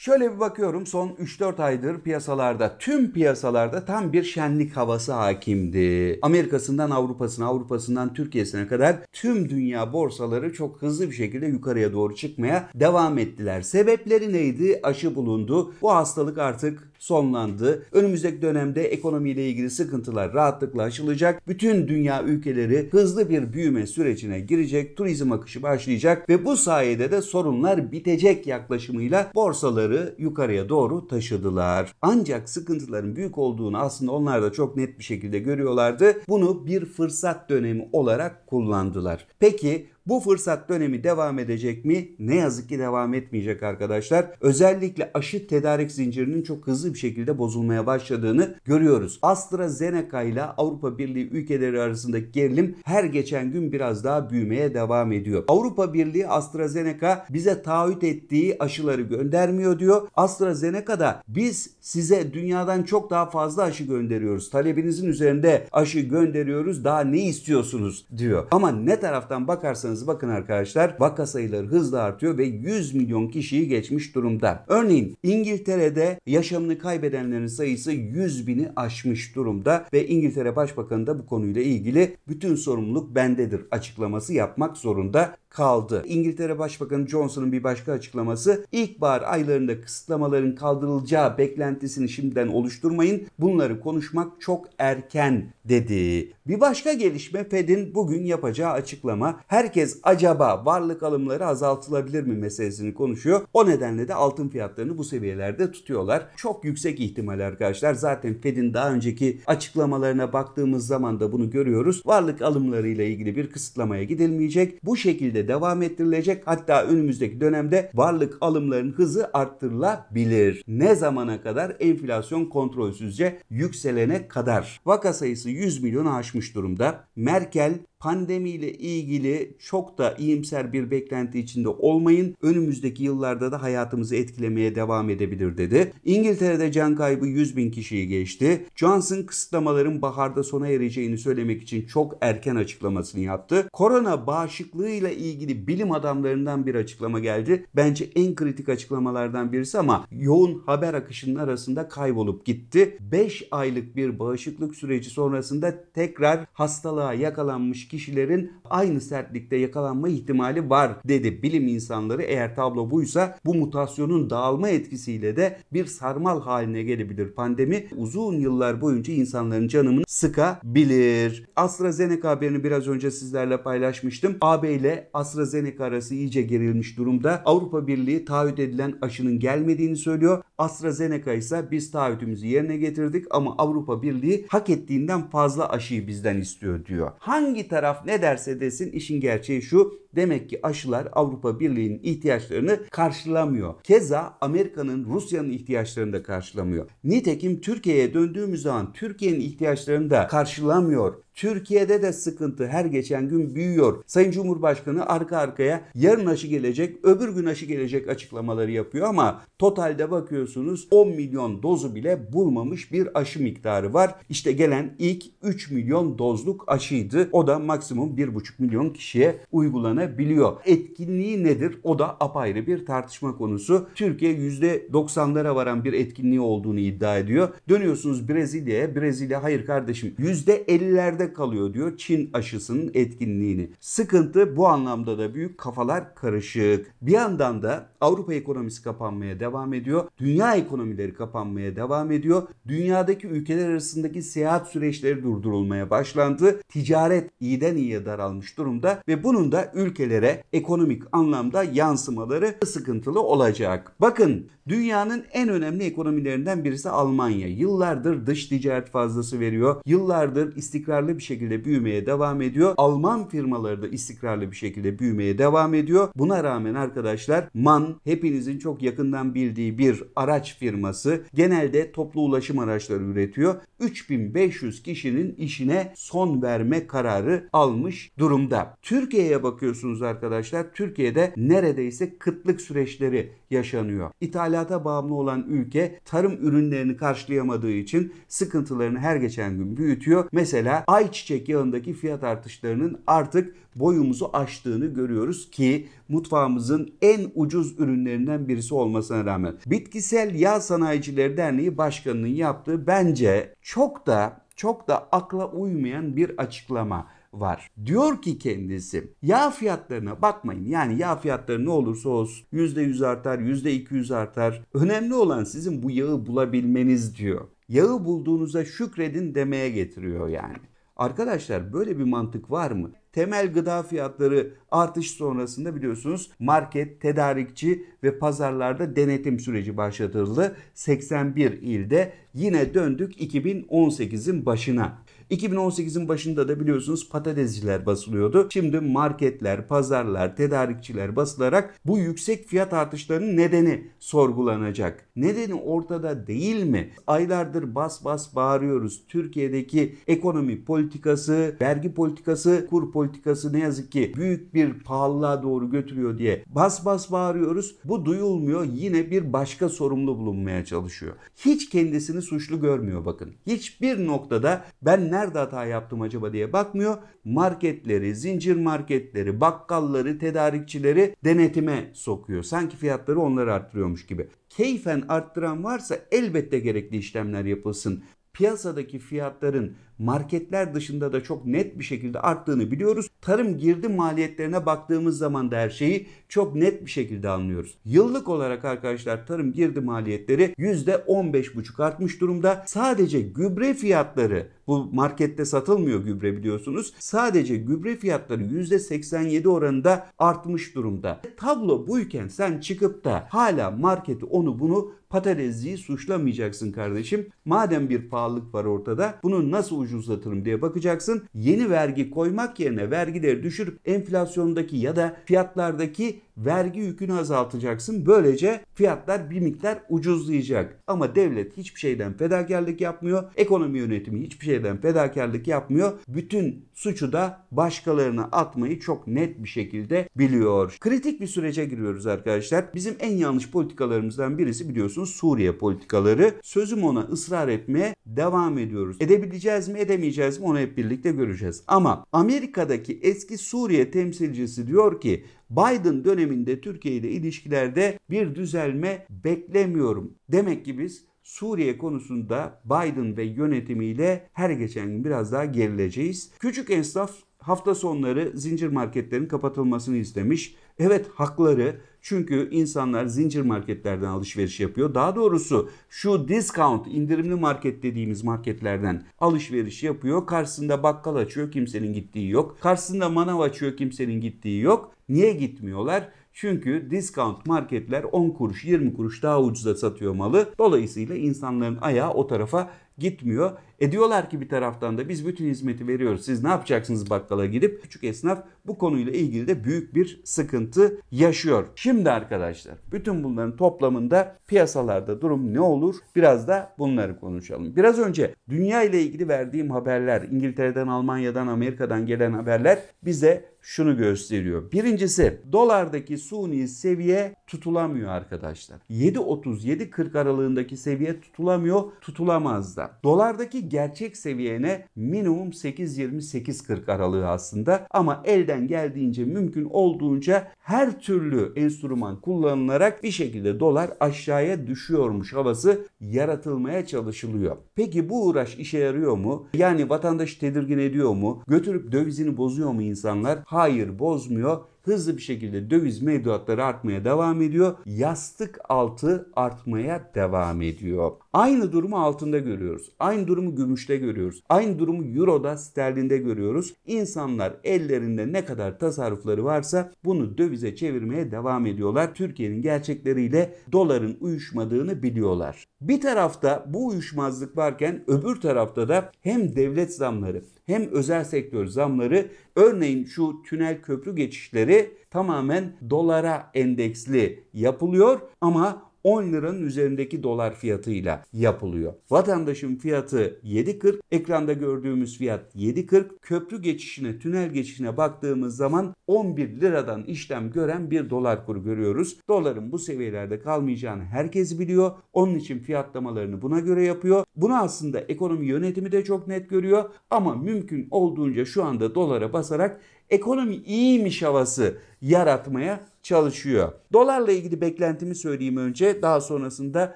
Şöyle bir bakıyorum son 3-4 aydır piyasalarda tüm piyasalarda tam bir şenlik havası hakimdi. Amerika'sından Avrupa'sına, Avrupa'sından Türkiye'sine kadar tüm dünya borsaları çok hızlı bir şekilde yukarıya doğru çıkmaya devam ettiler. Sebepleri neydi? Aşı bulundu. Bu hastalık artık sonlandı. Önümüzdeki dönemde ekonomiyle ilgili sıkıntılar rahatlıkla aşılacak. Bütün dünya ülkeleri hızlı bir büyüme sürecine girecek. Turizm akışı başlayacak ve bu sayede de sorunlar bitecek yaklaşımıyla borsaları yukarıya doğru taşıdılar. Ancak sıkıntıların büyük olduğunu aslında onlar da çok net bir şekilde görüyorlardı. Bunu bir fırsat dönemi olarak kullandılar. Peki bu fırsat dönemi devam edecek mi? Ne yazık ki devam etmeyecek arkadaşlar. Özellikle aşı tedarik zincirinin çok hızlı bir şekilde bozulmaya başladığını görüyoruz. AstraZeneca ile Avrupa Birliği ülkeleri arasındaki gerilim her geçen gün biraz daha büyümeye devam ediyor. Avrupa Birliği AstraZeneca bize taahhüt ettiği aşıları göndermiyor diyor. AstraZeneca da biz size dünyadan çok daha fazla aşı gönderiyoruz. Talebinizin üzerinde aşı gönderiyoruz. Daha ne istiyorsunuz diyor. Ama ne taraftan bakarsanız bakarsanız bakın arkadaşlar vaka sayıları hızla artıyor ve 100 milyon kişiyi geçmiş durumda. Örneğin İngiltere'de yaşamını kaybedenlerin sayısı 100 bini aşmış durumda ve İngiltere Başbakanı da bu konuyla ilgili bütün sorumluluk bendedir açıklaması yapmak zorunda kaldı. İngiltere Başbakanı Johnson'un bir başka açıklaması ilkbahar aylarında kısıtlamaların kaldırılacağı beklentisini şimdiden oluşturmayın. Bunları konuşmak çok erken dedi. Bir başka gelişme Fed'in bugün yapacağı açıklama herkes acaba varlık alımları azaltılabilir mi meselesini konuşuyor. O nedenle de altın fiyatlarını bu seviyelerde tutuyorlar. Çok yüksek ihtimal arkadaşlar. Zaten Fed'in daha önceki açıklamalarına baktığımız zaman da bunu görüyoruz. Varlık alımlarıyla ilgili bir kısıtlamaya gidilmeyecek. Bu şekilde şekilde devam ettirilecek. Hatta önümüzdeki dönemde varlık alımların hızı arttırılabilir. Ne zamana kadar? Enflasyon kontrolsüzce yükselene kadar. Vaka sayısı 100 milyon aşmış durumda. Merkel pandemiyle ilgili çok da iyimser bir beklenti içinde olmayın. Önümüzdeki yıllarda da hayatımızı etkilemeye devam edebilir dedi. İngiltere'de can kaybı 100 bin kişiyi geçti. Johnson kısıtlamaların baharda sona ereceğini söylemek için çok erken açıklamasını yaptı. Korona bağışıklığıyla ilgili bilim adamlarından bir açıklama geldi. Bence en kritik açıklamalardan birisi ama yoğun haber akışının arasında kaybolup gitti. 5 aylık bir bağışıklık süreci sonrasında tekrar hastalığa yakalanmış edilmiş kişilerin aynı sertlikte yakalanma ihtimali var dedi bilim insanları. Eğer tablo buysa bu mutasyonun dağılma etkisiyle de bir sarmal haline gelebilir. Pandemi uzun yıllar boyunca insanların canımını sıkabilir. AstraZeneca haberini biraz önce sizlerle paylaşmıştım. AB ile AstraZeneca arası iyice gerilmiş durumda. Avrupa Birliği taahhüt edilen aşının gelmediğini söylüyor. AstraZeneca ise biz taahhütümüzü yerine getirdik ama Avrupa Birliği hak ettiğinden fazla aşıyı bizden istiyor diyor. Hangi taraf ne derse desin işin gerçeği şu demek ki aşılar Avrupa Birliği'nin ihtiyaçlarını karşılamıyor. Keza Amerika'nın Rusya'nın ihtiyaçlarını da karşılamıyor. Nitekim Türkiye'ye döndüğümüz zaman Türkiye'nin ihtiyaçlarını da karşılamıyor Türkiye'de de sıkıntı her geçen gün büyüyor. Sayın Cumhurbaşkanı arka arkaya yarın aşı gelecek, öbür gün aşı gelecek açıklamaları yapıyor ama totalde bakıyorsunuz 10 milyon dozu bile bulmamış bir aşı miktarı var. İşte gelen ilk 3 milyon dozluk aşıydı. O da maksimum 1,5 milyon kişiye uygulanabiliyor. Etkinliği nedir? O da apayrı bir tartışma konusu. Türkiye %90'lara varan bir etkinliği olduğunu iddia ediyor. Dönüyorsunuz Brezilya'ya. Brezilya hayır kardeşim %50'lerde kalıyor diyor Çin aşısının etkinliğini. Sıkıntı bu anlamda da büyük kafalar karışık. Bir yandan da Avrupa ekonomisi kapanmaya devam ediyor. Dünya ekonomileri kapanmaya devam ediyor. Dünyadaki ülkeler arasındaki seyahat süreçleri durdurulmaya başlandı. Ticaret iyiden iyiye daralmış durumda ve bunun da ülkelere ekonomik anlamda yansımaları sıkıntılı olacak. Bakın dünyanın en önemli ekonomilerinden birisi Almanya. Yıllardır dış ticaret fazlası veriyor. Yıllardır istikrarlı bir şekilde büyümeye devam ediyor. Alman firmaları da istikrarlı bir şekilde büyümeye devam ediyor. Buna rağmen arkadaşlar MAN hepinizin çok yakından bildiği bir araç firması. Genelde toplu ulaşım araçları üretiyor. 3500 kişinin işine son verme kararı almış durumda. Türkiye'ye bakıyorsunuz arkadaşlar. Türkiye'de neredeyse kıtlık süreçleri yaşanıyor. İthalata bağımlı olan ülke tarım ürünlerini karşılayamadığı için sıkıntılarını her geçen gün büyütüyor. Mesela ay ayçiçek yağındaki fiyat artışlarının artık boyumuzu aştığını görüyoruz ki mutfağımızın en ucuz ürünlerinden birisi olmasına rağmen. Bitkisel Yağ Sanayicileri Derneği Başkanı'nın yaptığı bence çok da çok da akla uymayan bir açıklama var. Diyor ki kendisi yağ fiyatlarına bakmayın. Yani yağ fiyatları ne olursa olsun %100 artar, %200 artar. Önemli olan sizin bu yağı bulabilmeniz diyor. Yağı bulduğunuza şükredin demeye getiriyor yani. Arkadaşlar böyle bir mantık var mı? Temel gıda fiyatları artış sonrasında biliyorsunuz market, tedarikçi ve pazarlarda denetim süreci başlatıldı. 81 ilde yine döndük 2018'in başına. 2018'in başında da biliyorsunuz patatesciler basılıyordu. Şimdi marketler, pazarlar, tedarikçiler basılarak bu yüksek fiyat artışlarının nedeni sorgulanacak. Nedeni ortada değil mi? Aylardır bas bas bağırıyoruz. Türkiye'deki ekonomi politikası, vergi politikası, kur politikası ne yazık ki büyük bir pahalılığa doğru götürüyor diye bas bas bağırıyoruz. Bu duyulmuyor. Yine bir başka sorumlu bulunmaya çalışıyor. Hiç kendisini suçlu görmüyor bakın. Hiçbir noktada ben ne nerede hata yaptım acaba diye bakmıyor. Marketleri, zincir marketleri, bakkalları, tedarikçileri denetime sokuyor. Sanki fiyatları onları arttırıyormuş gibi. Keyfen arttıran varsa elbette gerekli işlemler yapılsın. Piyasadaki fiyatların marketler dışında da çok net bir şekilde arttığını biliyoruz. Tarım girdi maliyetlerine baktığımız zaman da her şeyi çok net bir şekilde anlıyoruz. Yıllık olarak arkadaşlar tarım girdi maliyetleri %15,5 artmış durumda. Sadece gübre fiyatları bu markette satılmıyor gübre biliyorsunuz. Sadece gübre fiyatları %87 oranında artmış durumda. Tablo buyken sen çıkıp da hala marketi onu bunu patatesliği suçlamayacaksın kardeşim. Madem bir pahalılık var ortada bunu nasıl ucuzlatırım diye bakacaksın. Yeni vergi koymak yerine vergileri düşürüp enflasyondaki ya da fiyatlardaki vergi yükünü azaltacaksın. Böylece fiyatlar bir miktar ucuzlayacak. Ama devlet hiçbir şeyden fedakarlık yapmıyor. Ekonomi yönetimi hiçbir şeyden fedakarlık yapmıyor. Bütün suçu da başkalarına atmayı çok net bir şekilde biliyor. Kritik bir sürece giriyoruz arkadaşlar. Bizim en yanlış politikalarımızdan birisi biliyorsunuz Suriye politikaları. Sözüm ona ısrar etmeye devam ediyoruz. Edebileceğiz mi edemeyeceğiz mi onu hep birlikte göreceğiz. Ama Amerika'daki eski Suriye temsilcisi diyor ki Biden döneminde Türkiye ile ilişkilerde bir düzelme beklemiyorum. Demek ki biz Suriye konusunda Biden ve yönetimiyle her geçen gün biraz daha gerileceğiz. Küçük esnaf hafta sonları zincir marketlerin kapatılmasını istemiş. Evet hakları çünkü insanlar zincir marketlerden alışveriş yapıyor. Daha doğrusu şu discount indirimli market dediğimiz marketlerden alışveriş yapıyor. Karşısında bakkal açıyor kimsenin gittiği yok. Karşısında manav açıyor kimsenin gittiği yok. Niye gitmiyorlar? Çünkü discount marketler 10 kuruş 20 kuruş daha ucuza satıyor malı. Dolayısıyla insanların ayağı o tarafa gitmiyor. E diyorlar ki bir taraftan da biz bütün hizmeti veriyoruz. Siz ne yapacaksınız bakkala gidip? Küçük esnaf bu konuyla ilgili de büyük bir sıkıntı yaşıyor. Şimdi arkadaşlar bütün bunların toplamında piyasalarda durum ne olur? Biraz da bunları konuşalım. Biraz önce dünya ile ilgili verdiğim haberler, İngiltere'den, Almanya'dan, Amerika'dan gelen haberler bize şunu gösteriyor. Birincisi dolardaki suni seviye tutulamıyor arkadaşlar. 7.30-7.40 aralığındaki seviye tutulamıyor, tutulamaz da. Dolardaki gerçek seviyene minimum 8.20-8.40 aralığı aslında ama elden geldiğince mümkün olduğunca her türlü enstrüman kullanılarak bir şekilde dolar aşağıya düşüyormuş havası yaratılmaya çalışılıyor. Peki bu uğraş işe yarıyor mu? Yani vatandaşı tedirgin ediyor mu? Götürüp dövizini bozuyor mu insanlar? Hayır bozmuyor hızlı bir şekilde döviz mevduatları artmaya devam ediyor. Yastık altı artmaya devam ediyor. Aynı durumu altında görüyoruz. Aynı durumu gümüşte görüyoruz. Aynı durumu euroda, sterlinde görüyoruz. İnsanlar ellerinde ne kadar tasarrufları varsa bunu dövize çevirmeye devam ediyorlar. Türkiye'nin gerçekleriyle doların uyuşmadığını biliyorlar. Bir tarafta bu uyuşmazlık varken öbür tarafta da hem devlet zamları hem özel sektör zamları örneğin şu tünel köprü geçişleri tamamen dolara endeksli yapılıyor ama 10 liranın üzerindeki dolar fiyatıyla yapılıyor. Vatandaşın fiyatı 7.40, ekranda gördüğümüz fiyat 7.40. Köprü geçişine, tünel geçişine baktığımız zaman 11 liradan işlem gören bir dolar kuru görüyoruz. Doların bu seviyelerde kalmayacağını herkes biliyor. Onun için fiyatlamalarını buna göre yapıyor. Bunu aslında ekonomi yönetimi de çok net görüyor ama mümkün olduğunca şu anda dolara basarak ekonomi iyiymiş havası yaratmaya çalışıyor. Dolarla ilgili beklentimi söyleyeyim önce. Daha sonrasında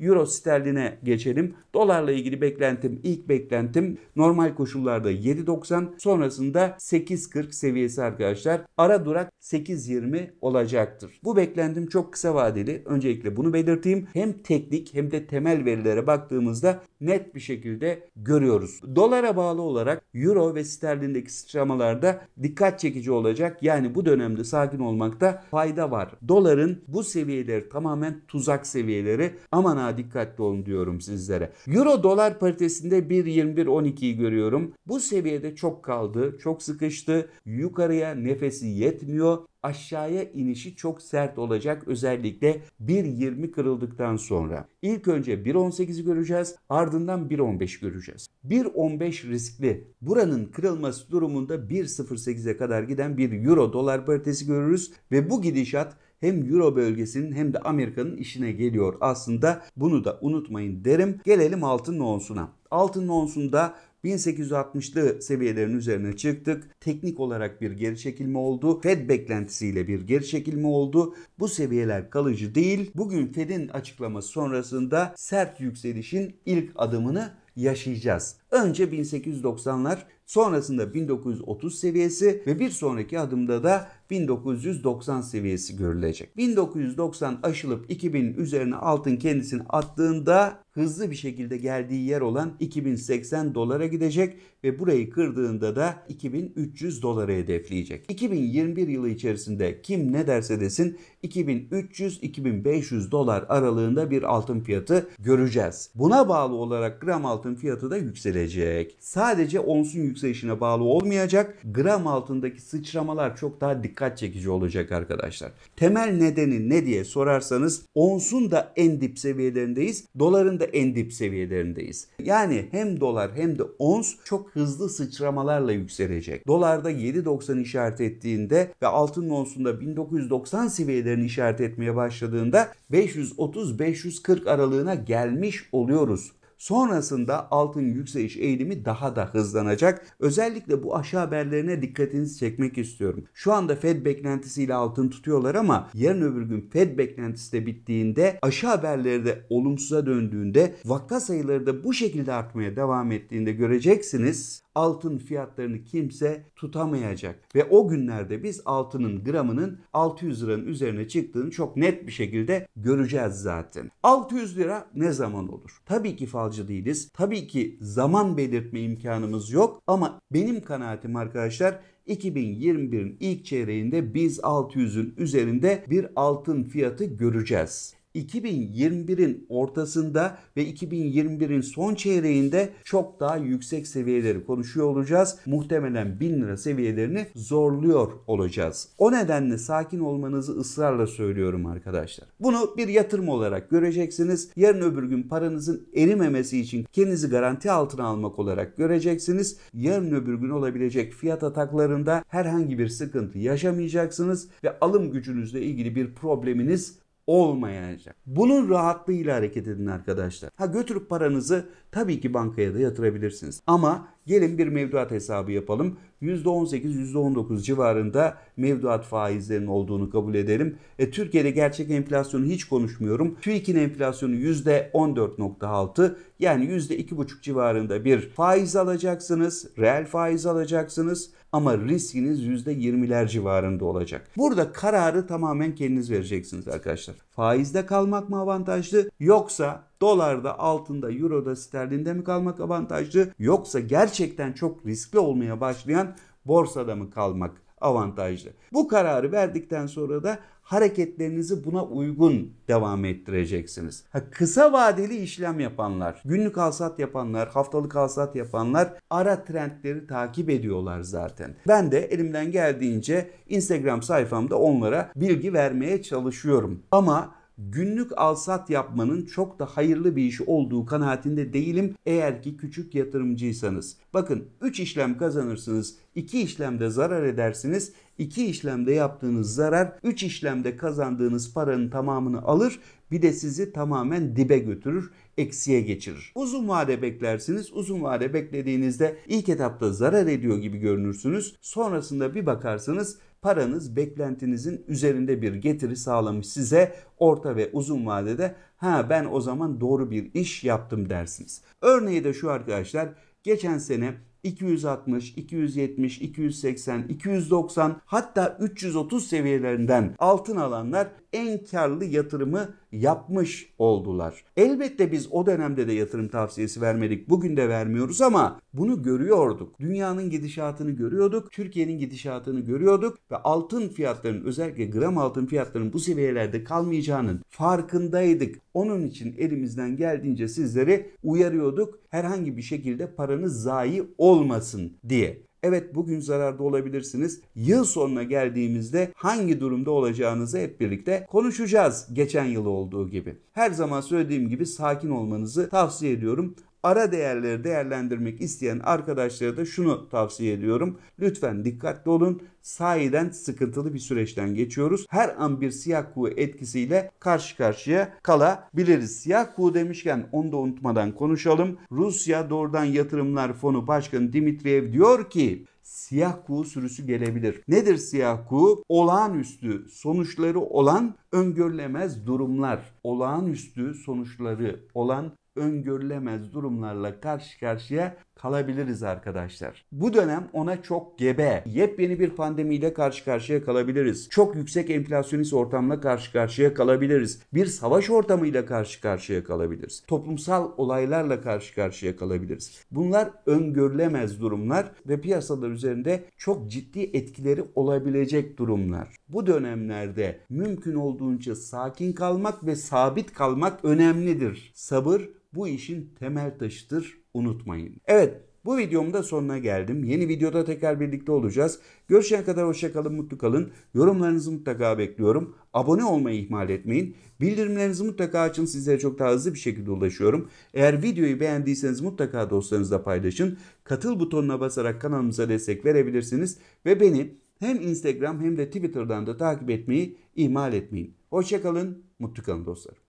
euro sterline geçelim. Dolarla ilgili beklentim, ilk beklentim normal koşullarda 7.90 sonrasında 8.40 seviyesi arkadaşlar. Ara durak 8.20 olacaktır. Bu beklentim çok kısa vadeli. Öncelikle bunu belirteyim. Hem teknik hem de temel verilere baktığımızda net bir şekilde görüyoruz. Dolara bağlı olarak euro ve sterlindeki sıçramalarda dikkat çekici olacak. Yani bu dönemde sakin olmakta fayda var var. Doların bu seviyeleri tamamen tuzak seviyeleri. Aman ha dikkatli olun diyorum sizlere. Euro dolar paritesinde 1.21.12'yi görüyorum. Bu seviyede çok kaldı, çok sıkıştı. Yukarıya nefesi yetmiyor aşağıya inişi çok sert olacak özellikle 1.20 kırıldıktan sonra. İlk önce 1.18'i göreceğiz ardından 1.15 göreceğiz. 1.15 riskli. Buranın kırılması durumunda 1.08'e kadar giden bir euro dolar paritesi görürüz ve bu gidişat hem Euro bölgesinin hem de Amerika'nın işine geliyor. Aslında bunu da unutmayın derim. Gelelim altın onsuna. Altın onsunda 1860'lı seviyelerin üzerine çıktık. Teknik olarak bir geri çekilme oldu. Fed beklentisiyle bir geri çekilme oldu. Bu seviyeler kalıcı değil. Bugün Fed'in açıklaması sonrasında sert yükselişin ilk adımını yaşayacağız. Önce 1890'lar, sonrasında 1930 seviyesi ve bir sonraki adımda da 1990 seviyesi görülecek. 1990 aşılıp 2000 üzerine altın kendisini attığında hızlı bir şekilde geldiği yer olan 2080 dolara gidecek ve burayı kırdığında da 2300 dolara hedefleyecek. 2021 yılı içerisinde kim ne derse desin 2300-2500 dolar aralığında bir altın fiyatı göreceğiz. Buna bağlı olarak gram altın fiyatı da yükselecek düzelecek. Sadece onsun yükselişine bağlı olmayacak. Gram altındaki sıçramalar çok daha dikkat çekici olacak arkadaşlar. Temel nedeni ne diye sorarsanız onsun da en dip seviyelerindeyiz. Doların da en dip seviyelerindeyiz. Yani hem dolar hem de ons çok hızlı sıçramalarla yükselecek. Dolarda 7.90 işaret ettiğinde ve altın onsunda 1990 seviyelerini işaret etmeye başladığında 530-540 aralığına gelmiş oluyoruz. Sonrasında altın yükseliş eğilimi daha da hızlanacak. Özellikle bu aşağı haberlerine dikkatinizi çekmek istiyorum. Şu anda Fed beklentisiyle altın tutuyorlar ama yarın öbür gün Fed beklentisi de bittiğinde aşağı haberleri de olumsuza döndüğünde vaka sayıları da bu şekilde artmaya devam ettiğinde göreceksiniz altın fiyatlarını kimse tutamayacak. Ve o günlerde biz altının gramının 600 liranın üzerine çıktığını çok net bir şekilde göreceğiz zaten. 600 lira ne zaman olur? Tabii ki falcı değiliz. Tabii ki zaman belirtme imkanımız yok ama benim kanaatim arkadaşlar 2021'in ilk çeyreğinde biz 600'ün üzerinde bir altın fiyatı göreceğiz. 2021'in ortasında ve 2021'in son çeyreğinde çok daha yüksek seviyeleri konuşuyor olacağız. Muhtemelen 1000 lira seviyelerini zorluyor olacağız. O nedenle sakin olmanızı ısrarla söylüyorum arkadaşlar. Bunu bir yatırım olarak göreceksiniz. Yarın öbür gün paranızın erimemesi için kendinizi garanti altına almak olarak göreceksiniz. Yarın öbür gün olabilecek fiyat ataklarında herhangi bir sıkıntı yaşamayacaksınız ve alım gücünüzle ilgili bir probleminiz olmayacak. Bunun rahatlığıyla hareket edin arkadaşlar. Ha götürüp paranızı tabii ki bankaya da yatırabilirsiniz. Ama gelin bir mevduat hesabı yapalım. %18-%19 civarında mevduat faizlerinin olduğunu kabul edelim. E, Türkiye'de gerçek enflasyonu hiç konuşmuyorum. TÜİK'in enflasyonu %14.6 yani %2,5 civarında bir faiz alacaksınız. Reel faiz alacaksınız ama riskiniz %20'ler civarında olacak. Burada kararı tamamen kendiniz vereceksiniz arkadaşlar. Faizde kalmak mı avantajlı yoksa dolarda, altında, euroda, sterlinde mi kalmak avantajlı yoksa gerçekten çok riskli olmaya başlayan borsada mı kalmak avantajlı. Bu kararı verdikten sonra da hareketlerinizi buna uygun devam ettireceksiniz. Ha, kısa vadeli işlem yapanlar, günlük alsat yapanlar, haftalık alsat yapanlar ara trendleri takip ediyorlar zaten. Ben de elimden geldiğince Instagram sayfamda onlara bilgi vermeye çalışıyorum. Ama günlük alsat yapmanın çok da hayırlı bir iş olduğu kanaatinde değilim eğer ki küçük yatırımcıysanız. Bakın 3 işlem kazanırsınız, 2 işlemde zarar edersiniz. 2 işlemde yaptığınız zarar 3 işlemde kazandığınız paranın tamamını alır bir de sizi tamamen dibe götürür, eksiye geçirir. Uzun vade beklersiniz. Uzun vade beklediğinizde ilk etapta zarar ediyor gibi görünürsünüz. Sonrasında bir bakarsınız paranız beklentinizin üzerinde bir getiri sağlamış size orta ve uzun vadede ha ben o zaman doğru bir iş yaptım dersiniz. Örneği de şu arkadaşlar geçen sene 260, 270, 280, 290 hatta 330 seviyelerinden altın alanlar en karlı yatırımı yapmış oldular. Elbette biz o dönemde de yatırım tavsiyesi vermedik. Bugün de vermiyoruz ama bunu görüyorduk. Dünyanın gidişatını görüyorduk. Türkiye'nin gidişatını görüyorduk ve altın fiyatlarının özellikle gram altın fiyatlarının bu seviyelerde kalmayacağının farkındaydık. Onun için elimizden geldiğince sizleri uyarıyorduk. Herhangi bir şekilde paranız zayi olmasın diye. Evet bugün zararda olabilirsiniz. Yıl sonuna geldiğimizde hangi durumda olacağınızı hep birlikte konuşacağız geçen yıl olduğu gibi. Her zaman söylediğim gibi sakin olmanızı tavsiye ediyorum ara değerleri değerlendirmek isteyen arkadaşlara da şunu tavsiye ediyorum. Lütfen dikkatli olun. Sahiden sıkıntılı bir süreçten geçiyoruz. Her an bir siyah kuğu etkisiyle karşı karşıya kalabiliriz. Siyah kuğu demişken onu da unutmadan konuşalım. Rusya Doğrudan Yatırımlar Fonu Başkanı Dimitriev diyor ki siyah kuğu sürüsü gelebilir. Nedir siyah kuğu? Olağanüstü sonuçları olan öngörülemez durumlar. Olağanüstü sonuçları olan öngörülemez durumlarla karşı karşıya kalabiliriz arkadaşlar. Bu dönem ona çok gebe, yepyeni bir pandemiyle karşı karşıya kalabiliriz. Çok yüksek enflasyonist ortamla karşı karşıya kalabiliriz. Bir savaş ortamıyla karşı karşıya kalabiliriz. Toplumsal olaylarla karşı karşıya kalabiliriz. Bunlar öngörülemez durumlar ve piyasalar üzerinde çok ciddi etkileri olabilecek durumlar. Bu dönemlerde mümkün olduğunca sakin kalmak ve sabit kalmak önemlidir. Sabır bu işin temel taşıdır unutmayın. Evet bu videomun da sonuna geldim. Yeni videoda tekrar birlikte olacağız. Görüşene kadar hoşçakalın, mutlu kalın. Yorumlarınızı mutlaka bekliyorum. Abone olmayı ihmal etmeyin. Bildirimlerinizi mutlaka açın. Sizlere çok daha hızlı bir şekilde ulaşıyorum. Eğer videoyu beğendiyseniz mutlaka dostlarınızla paylaşın. Katıl butonuna basarak kanalımıza destek verebilirsiniz. Ve beni hem Instagram hem de Twitter'dan da takip etmeyi ihmal etmeyin. Hoşçakalın, mutlu kalın dostlar.